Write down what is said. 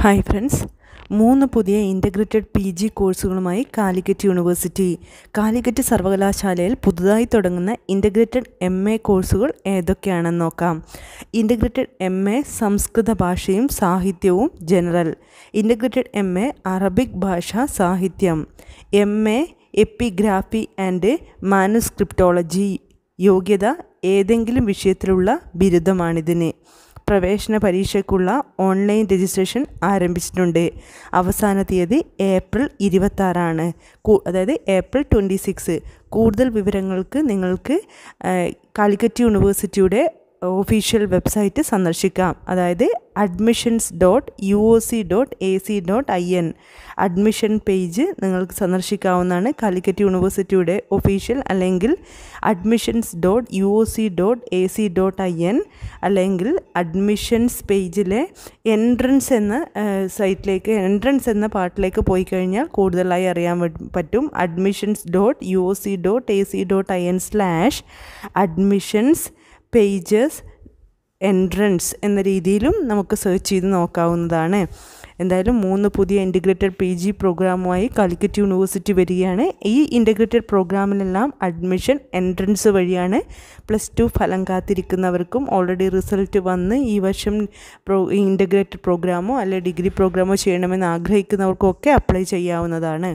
hi friends മൂന്ന് പുതിയ integrated P G കോഴ്സുകളുമായി കാലിക്കറ്റ് യൂണിവേഴ്സിറ്റി കാലിക്കറ്റ് സർവകലാശാലയിൽ പുതുതായി തുടങ്ങുന്ന ഇൻ്റഗ്രേറ്റഡ് എം എ കോഴ്സുകൾ ഏതൊക്കെയാണെന്ന് നോക്കാം ഇൻ്റഗ്രേറ്റഡ് എം എ സംസ്കൃത ഭാഷയും സാഹിത്യവും general integrated M A Arabic ഭാഷ സാഹിത്യം M A epigraphy and manuscriptology യോഗ്യത ഏതെങ്കിലും വിഷയത്തിലുള്ള ബിരുദമാണിതിന് പ്രവേശന പരീക്ഷയ്ക്കുള്ള ഓൺലൈൻ രജിസ്ട്രേഷൻ ആരംഭിച്ചിട്ടുണ്ട് അവസാന തീയതി ഏപ്രിൽ ഇരുപത്താറാണ് അതായത് ഏപ്രിൽ ട്വൻറ്റി സിക്സ് കൂടുതൽ വിവരങ്ങൾക്ക് നിങ്ങൾക്ക് കാലിക്കറ്റ് യൂണിവേഴ്സിറ്റിയുടെ ഓഫീഷ്യൽ വെബ്സൈറ്റ് സന്ദർശിക്കാം അതായത് admissions dot U O C dot A C dot I N admission page നിങ്ങൾക്ക് സന്ദർശിക്കാവുന്നതാണ് കാലിക്കറ്റ് യൂണിവേഴ്സിറ്റിയുടെ ഒഫീഷ്യൽ അല്ലെങ്കിൽ admissions dot U O C dot A C dot I N അല്ലെങ്കിൽ അഡ്മിഷൻസ് പേജിലെ എൻട്രൻസ് എന്ന സൈറ്റിലേക്ക് എൻട്രൻസ് എന്ന പാർട്ടിലേക്ക് പോയി കഴിഞ്ഞാൽ കൂടുതലായി അറിയാൻ പറ്റും admissions dot U O C dot A C dot I N slash admissions pages entrance എന്ന രീതിയിലും നമുക്ക് സെർച്ച് ചെയ്ത് നോക്കാവുന്നതാണ് എന്തായാലും മൂന്ന് പുതിയ ഇൻറ്റഗ്രേറ്റഡ് പി ജി പ്രോഗ്രാമുമായി കാലിക്കറ്റ് യൂണിവേഴ്സിറ്റി വരികയാണ് ഈ ഇൻറ്റഗ്രേറ്റഡ് പ്രോഗ്രാമിലെല്ലാം അഡ്മിഷൻ എൻട്രൻസ് വഴിയാണ് പ്ലസ് ടു ഫലം കാത്തിരിക്കുന്നവർക്കും ഓൾറെഡി റിസൾട്ട് വന്ന് ഈ വർഷം പ്രോ ഇൻറ്റഗ്രേറ്റഡ് പ്രോഗ്രാമോ അല്ലെങ്കിൽ ഡിഗ്രി പ്രോഗ്രാമോ ചെയ്യണമെന്ന് ആഗ്രഹിക്കുന്നവർക്കും ഒക്കെ അപ്ലൈ ചെയ്യാവുന്നതാണ്